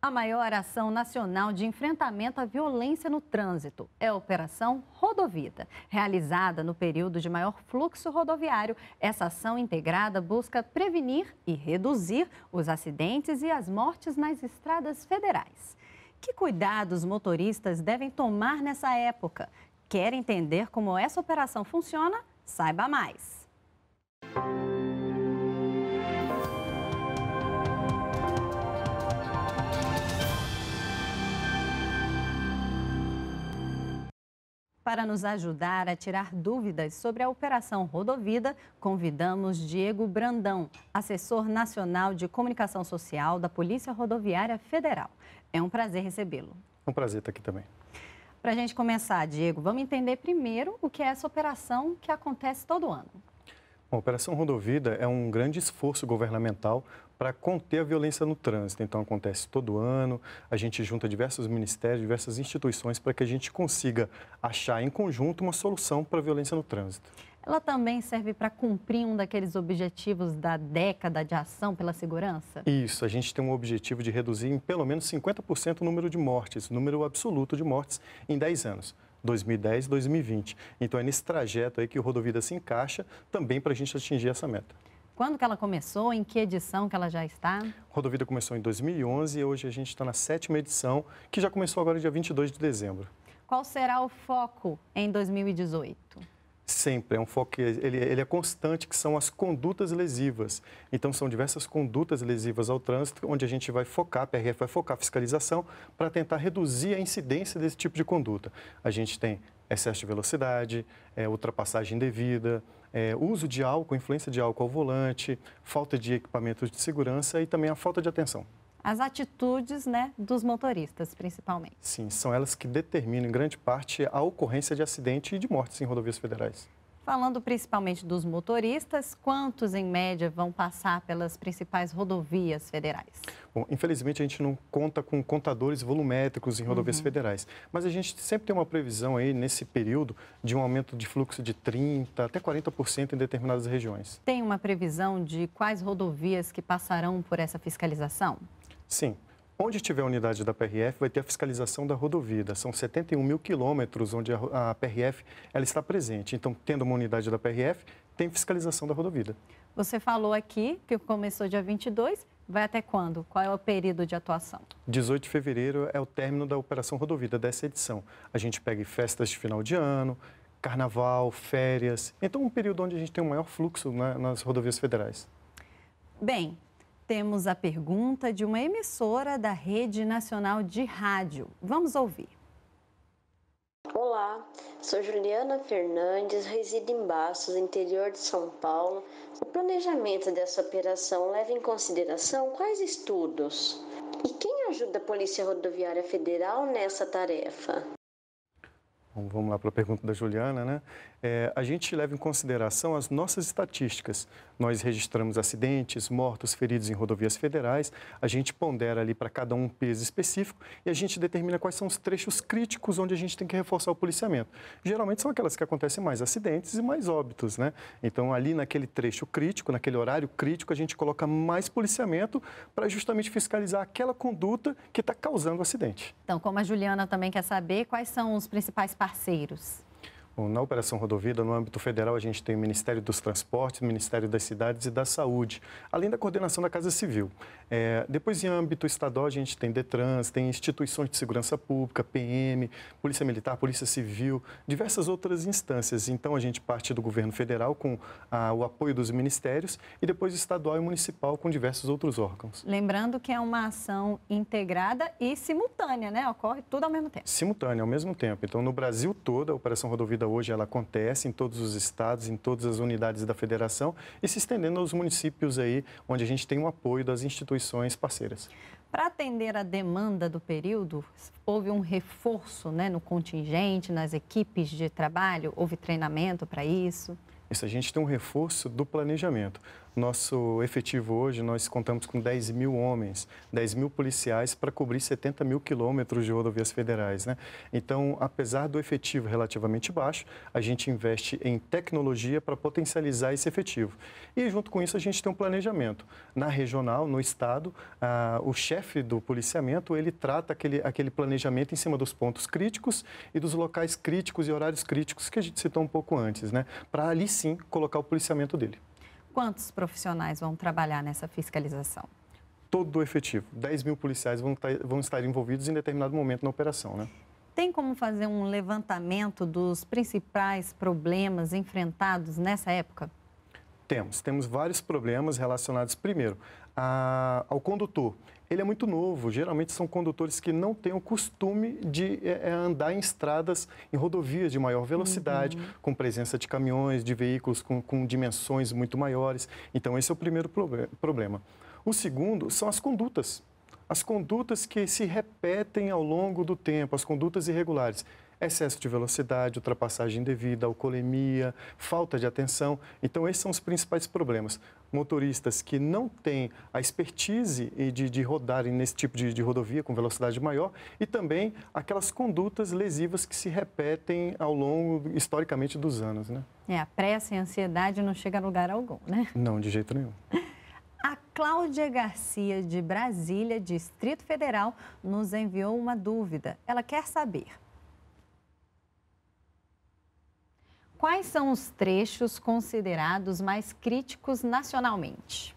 A maior ação nacional de enfrentamento à violência no trânsito é a Operação Rodovida. Realizada no período de maior fluxo rodoviário, essa ação integrada busca prevenir e reduzir os acidentes e as mortes nas estradas federais. Que cuidados motoristas devem tomar nessa época? Quer entender como essa operação funciona? Saiba mais. Música Para nos ajudar a tirar dúvidas sobre a Operação Rodovida, convidamos Diego Brandão, assessor nacional de comunicação social da Polícia Rodoviária Federal. É um prazer recebê-lo. É um prazer estar aqui também. Para a gente começar, Diego, vamos entender primeiro o que é essa operação que acontece todo ano. a Operação Rodovida é um grande esforço governamental para conter a violência no trânsito. Então, acontece todo ano, a gente junta diversos ministérios, diversas instituições para que a gente consiga achar em conjunto uma solução para a violência no trânsito. Ela também serve para cumprir um daqueles objetivos da década de ação pela segurança? Isso, a gente tem um objetivo de reduzir em pelo menos 50% o número de mortes, o número absoluto de mortes em 10 anos. 2010, 2020. Então é nesse trajeto aí que o Rodovida se encaixa também para a gente atingir essa meta. Quando que ela começou? Em que edição que ela já está? Rodovida começou em 2011 e hoje a gente está na sétima edição, que já começou agora dia 22 de dezembro. Qual será o foco em 2018? Sempre, é um foco que ele, ele é constante, que são as condutas lesivas. Então, são diversas condutas lesivas ao trânsito, onde a gente vai focar, a PRF vai focar a fiscalização para tentar reduzir a incidência desse tipo de conduta. A gente tem excesso de velocidade, é, ultrapassagem indevida, é, uso de álcool, influência de álcool ao volante, falta de equipamentos de segurança e também a falta de atenção. As atitudes né, dos motoristas, principalmente. Sim, são elas que determinam, em grande parte, a ocorrência de acidente e de mortes em rodovias federais. Falando principalmente dos motoristas, quantos em média vão passar pelas principais rodovias federais? Bom, infelizmente a gente não conta com contadores volumétricos em rodovias uhum. federais, mas a gente sempre tem uma previsão aí nesse período de um aumento de fluxo de 30 até 40% em determinadas regiões. Tem uma previsão de quais rodovias que passarão por essa fiscalização? Sim, Onde tiver unidade da PRF, vai ter a fiscalização da rodovia. São 71 mil quilômetros onde a, PRF ela está presente. Então, tendo uma unidade da PRF, tem fiscalização da rodovia. Você falou aqui que começou dia 22, vai até quando? Qual é o período de atuação? 18 de fevereiro é o término da Operação Rodovida, dessa edição. A gente pega festas de final de ano, carnaval, férias. Então, um período onde a gente tem um maior fluxo né, nas rodovias federais. Bem, temos a pergunta de uma emissora da Rede Nacional de Rádio. Vamos ouvir. Olá, sou Juliana Fernandes, resido em Bastos, interior de São Paulo. O planejamento dessa operação leva em consideração quais estudos? E quem ajuda a Polícia Rodoviária Federal nessa tarefa? vamos lá para a pergunta da Juliana, né? é, a gente leva em consideração as nossas estatísticas. Nós registramos acidentes, mortos, feridos em rodovias federais, a gente pondera ali para cada um peso específico e a gente determina quais são os trechos críticos onde a gente tem que reforçar o policiamento. Geralmente são aquelas que acontecem mais acidentes e mais óbitos, né? Então, ali naquele trecho crítico, naquele horário crítico, a gente coloca mais policiamento para justamente fiscalizar aquela conduta que está causando o acidente. Então, como a Juliana também quer saber, quais são os principais parceiros? Bom, na operação rodoviária, no âmbito federal, a gente tem o Ministério dos Transportes, o Ministério das Cidades e da Saúde, além da coordenação da Casa Civil. É, depois, em âmbito estadual, a gente tem DETRANS, tem instituições de segurança pública, PM, Polícia Militar, Polícia Civil, diversas outras instâncias. Então, a gente parte do governo federal com a, ah, o apoio dos ministérios e depois estadual e municipal com diversos outros órgãos. Lembrando que é uma ação integrada e simultânea, né? Ocorre tudo ao mesmo tempo. Simultânea, ao mesmo tempo. Então, no Brasil todo, a operação rodoviária jornada hoje ela acontece em todos os estados, em todas as unidades da federação e se estendendo aos municípios aí onde a gente tem o apoio das instituições parceiras. Para atender a demanda do período, houve um reforço né, no contingente, nas equipes de trabalho? Houve treinamento para isso? Isso, a gente tem um reforço do planejamento. Nosso efetivo hoje, nós contamos com 10 mil homens, 10 mil policiais para cobrir 70 mil quilômetros de rodovias federais. Né? Então, apesar do efetivo relativamente baixo, a gente investe em tecnologia para potencializar esse efetivo. E, junto com isso, a gente tem um planejamento. Na regional, no estado, a, o chefe do policiamento, ele trata aquele, aquele planejamento em cima dos pontos críticos e dos locais críticos e horários críticos que a gente citou um pouco antes, né? para ali sim colocar o policiamento dele quantos profissionais vão trabalhar nessa fiscalização? Todo o efetivo. 10 mil policiais vão, tá, vão estar envolvidos em determinado momento na operação, né? Tem como fazer um levantamento dos principais problemas enfrentados nessa época? Temos. Temos vários problemas relacionados, primeiro, a, ao condutor ele é muito novo. Geralmente são condutores que não têm o costume de é, é, andar em estradas, em rodovias de maior velocidade, uhum. com presença de caminhões, de veículos com, com, dimensões muito maiores. Então, esse é o primeiro problema. O segundo são as condutas. As condutas que se repetem ao longo do tempo, as condutas irregulares excesso de velocidade, ultrapassagem indevida, alcoolemia, falta de atenção. Então, esses são os principais problemas. Motoristas que não têm a expertise de, de rodarem nesse tipo de, de rodovia com velocidade maior e também aquelas condutas lesivas que se repetem ao longo, historicamente, dos anos. Né? É, a pressa e a ansiedade não chegam a lugar algum, né? Não, de jeito nenhum. A Cláudia Garcia, de Brasília, Distrito Federal, nos enviou uma dúvida. Ela quer saber quais são os trechos considerados mais críticos nacionalmente?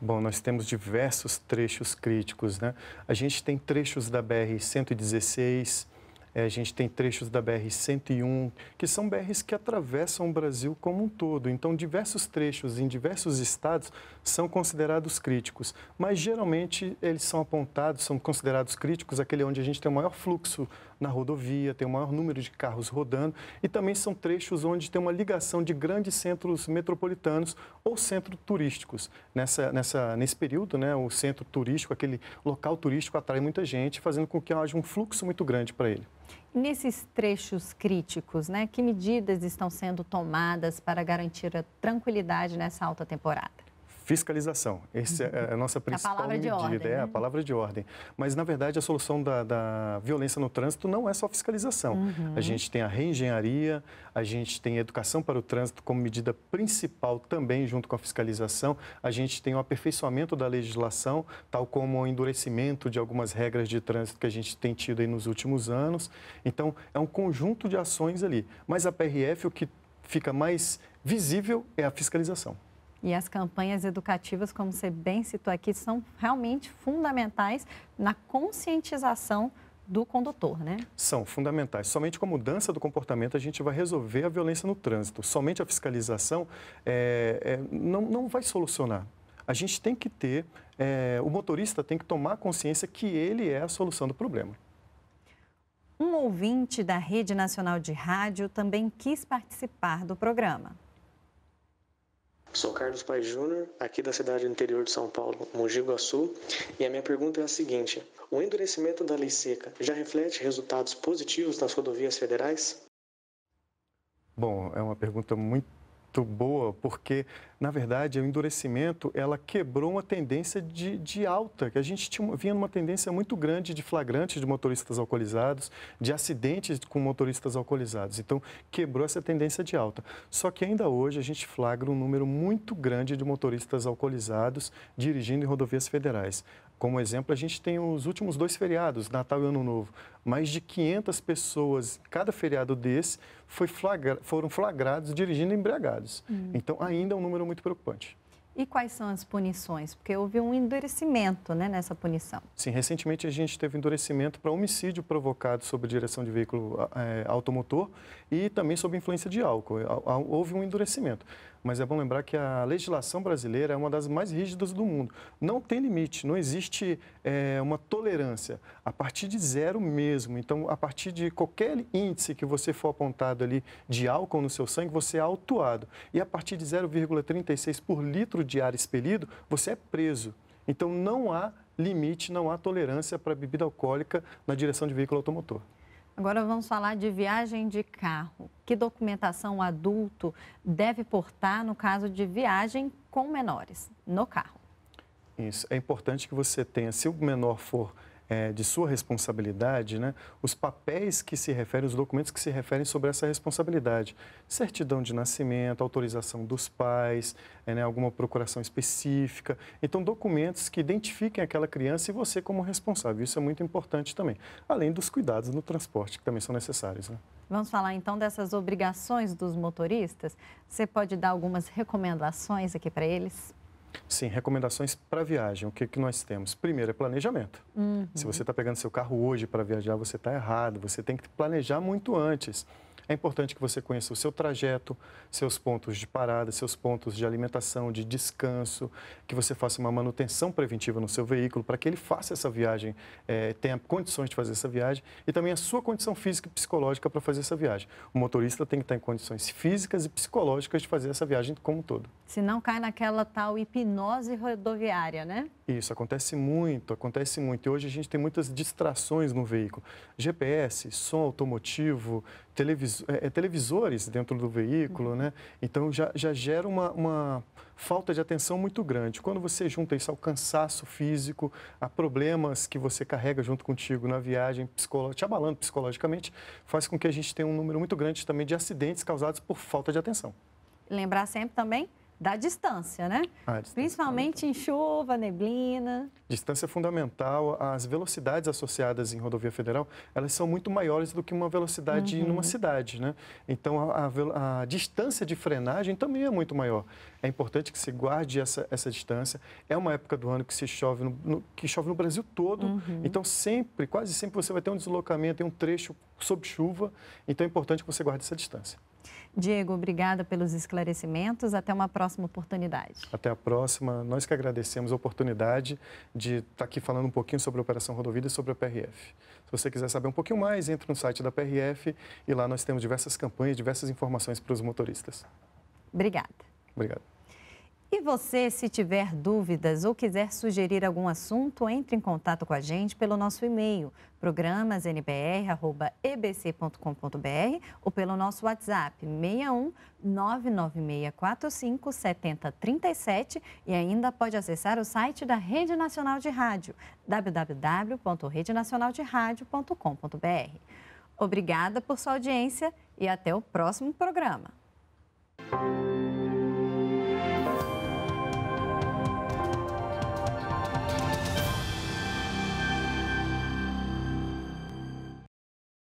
Bom, nós temos diversos trechos críticos, né? A gente tem trechos da BR-116, é, a gente tem trechos da BR-101, que são BRs que atravessam o Brasil como um todo. Então, diversos trechos em diversos estados são considerados críticos, mas geralmente eles são apontados, são considerados críticos, aquele onde a gente tem o maior fluxo na rodovia, tem o maior número de carros rodando e também são trechos onde tem uma ligação de grandes centros metropolitanos ou centros turísticos. Nessa, nessa, nesse período, né, o centro turístico, aquele local turístico atrai muita gente, fazendo com que haja um fluxo muito grande para ele. Nesses trechos críticos, né, que medidas estão sendo tomadas para garantir a tranquilidade nessa alta temporada? Fiscalização. Essa é, é a nossa principal a medida, é a é né? palavra de ordem. Mas, na verdade, a solução da, da violência no trânsito não é só fiscalização. Uhum. A gente tem a reengenharia, a gente tem a educação para o trânsito como medida principal também, junto com a fiscalização. A gente tem o aperfeiçoamento da legislação, tal como o endurecimento de algumas regras de trânsito que a gente tem tido aí nos últimos anos. Então, é um conjunto de ações ali. Mas a PRF, o que fica mais visível é a fiscalização. E as campanhas educativas, como você bem citou aqui, são realmente fundamentais na conscientização do condutor, né? São fundamentais. Somente com a mudança do comportamento a gente vai resolver a violência no trânsito. Somente a fiscalização é, é, não, não vai solucionar. A gente tem que ter, é, o motorista tem que tomar consciência que ele é a solução do problema. Um ouvinte da Rede Nacional de Rádio também quis participar do programa. Sou Carlos Pai Júnior, aqui da cidade do interior de São Paulo, Mogi Guaçu, e a minha pergunta é a seguinte: o endurecimento da lei seca já reflete resultados positivos nas rodovias federais? Bom, é uma pergunta muito muito boa, porque, na verdade, o endurecimento, ela quebrou uma tendência de, de alta, que a gente tinha, vinha numa tendência muito grande de flagrantes de motoristas alcoolizados, de acidentes com motoristas alcoolizados. Então, quebrou essa tendência de alta. Só que ainda hoje a gente flagra um número muito grande de motoristas alcoolizados dirigindo em rodovias federais. Como exemplo, a gente tem os últimos dois feriados, Natal e Ano Novo. Mais de 500 pessoas, cada feriado desse, flagra foram flagrados dirigindo embriagados. Hum. Então, ainda é um número muito preocupante. E quais são as punições? Porque houve um endurecimento né, nessa punição. Sim, recentemente a gente teve endurecimento para homicídio provocado sob direção de veículo é, automotor e também sob influência de álcool. Houve um endurecimento. Mas é bom lembrar que a legislação brasileira é uma das mais rígidas do mundo. Não tem limite, não existe é, uma tolerância. A partir de zero mesmo. Então, a partir de qualquer índice que você for apontado ali de álcool no seu sangue, você é autuado. E a partir de 0,36 por litro de ar expelido, você é preso. Então, não há limite, não há tolerância para bebida alcoólica na direção de veículo automotor. Agora vamos falar de viagem de carro. Que documentação o adulto deve portar no caso de viagem com menores no carro? Isso. É importante que você tenha, se o menor for é, de sua responsabilidade, né, os papéis que se referem, os documentos que se referem sobre essa responsabilidade. Certidão de nascimento, autorização dos pais, é, né, alguma procuração específica. Então, documentos que identifiquem aquela criança e você como responsável. Isso é muito importante também. Além dos cuidados no transporte, que também são necessários. Né? Vamos falar então dessas obrigações dos motoristas. Você pode dar algumas recomendações aqui para eles? Sim, recomendações para viagem. O que, que nós temos? Primeiro é planejamento. Uhum. Se você está pegando seu carro hoje para viajar, você está errado. Você tem que planejar muito antes é importante que você conheça o seu trajeto, seus pontos de parada, seus pontos de alimentação, de descanso, que você faça uma manutenção preventiva no seu veículo para que ele faça essa viagem, é, tenha condições de fazer essa viagem e também a sua condição física e psicológica para fazer essa viagem. O motorista tem que estar em condições físicas e psicológicas de fazer essa viagem como um todo. Se não cai naquela tal hipnose rodoviária, né? Isso acontece muito, acontece muito. E hoje a gente tem muitas distrações no veículo. GPS, som automotivo, televis, é, é, televisores dentro do veículo, uhum. né? Então já, já gera uma, uma, falta de atenção muito grande. Quando você junta isso ao cansaço físico, a problemas que você carrega junto contigo na viagem, te abalando psicologicamente, faz com que a gente tenha um número muito grande também de acidentes causados por falta de atenção. Lembrar sempre também da distância, né? distância tá Principalmente é em chuva, neblina. Distância é fundamental. As velocidades associadas em rodovia federal, elas são muito maiores do que uma velocidade uhum. numa cidade, né? Então, a, a, a, distância de frenagem também é muito maior. É importante que se guarde essa, essa distância. É uma época do ano que se chove no, no que chove no Brasil todo. Uhum. Então, sempre, quase sempre você vai ter um deslocamento tem um trecho sob chuva. Então, é importante que você guarde essa distância. Diego, obrigada pelos esclarecimentos. Até uma próxima oportunidade. Até a próxima. Nós que agradecemos a oportunidade de estar tá aqui falando um pouquinho sobre a Operação Rodovida e sobre a PRF. Se você quiser saber um pouquinho mais, entre no site da PRF e lá nós temos diversas campanhas, diversas informações para os motoristas. Obrigada. Obrigado. E você, se tiver dúvidas ou quiser sugerir algum assunto, entre em contato com a gente pelo nosso e-mail, programasnbr.ebc.com.br ou pelo nosso WhatsApp 61 996457037 7037 e ainda pode acessar o site da Rede Nacional de Rádio, www.redenacionalderadio.com.br. Obrigada por sua audiência e até o próximo programa.